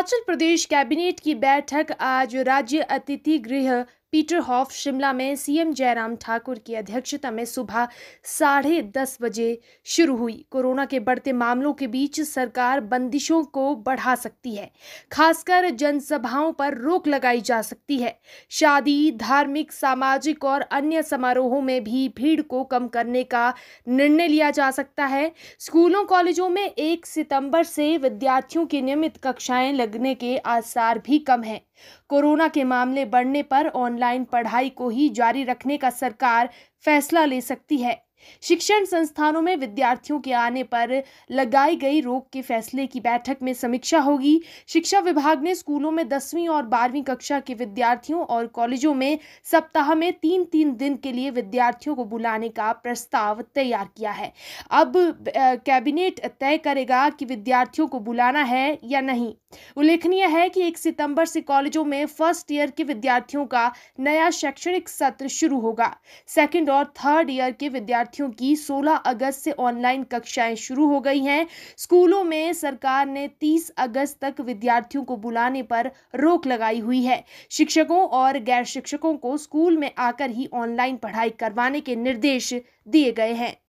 हिमाचल प्रदेश cabinet की बैठक आज राज्य अतिथि गृह पीटर हॉफ शिमला में सीएम जयराम ठाकुर की अध्यक्षता में सुबह साढ़े दस बजे शुरू हुई कोरोना के बढ़ते मामलों के बीच सरकार बंदिशों को बढ़ा सकती है खासकर जनसभाओं पर रोक लगाई जा सकती है शादी धार्मिक सामाजिक और अन्य समारोहों में भी भीड़ को कम करने का निर्णय लिया जा सकता है स्कूलों कॉलेजों में एक सितंबर से विद्यार्थियों की नियमित कक्षाएं लगने के आसार भी कम हैं कोरोना के मामले बढ़ने पर ऑनलाइन पढ़ाई को ही जारी रखने का सरकार फैसला ले सकती है शिक्षण संस्थानों में विद्यार्थियों के आने पर लगाई गई रोक के फैसले की बैठक में समीक्षा होगी शिक्षा विभाग ने स्कूलों में दसवीं और बारहवीं कक्षा के विद्यार्थियों और कॉलेजों में सप्ताह में तीन तीन दिन के लिए विद्यार्थियों को बुलाने का प्रस्ताव तैयार किया है अब कैबिनेट तय करेगा कि विद्यार्थियों को बुलाना है या नहीं उल्लेखनीय है कि एक सितंबर से कॉलेजों में फर्स्ट ईयर के विद्यार्थियों का नया शैक्षणिक सत्र शुरू होगा सेकेंड और थर्ड ईयर के विद्यार्थी विद्यार्थियों की 16 अगस्त से ऑनलाइन कक्षाएं शुरू हो गई हैं स्कूलों में सरकार ने 30 अगस्त तक विद्यार्थियों को बुलाने पर रोक लगाई हुई है शिक्षकों और गैर शिक्षकों को स्कूल में आकर ही ऑनलाइन पढ़ाई करवाने के निर्देश दिए गए हैं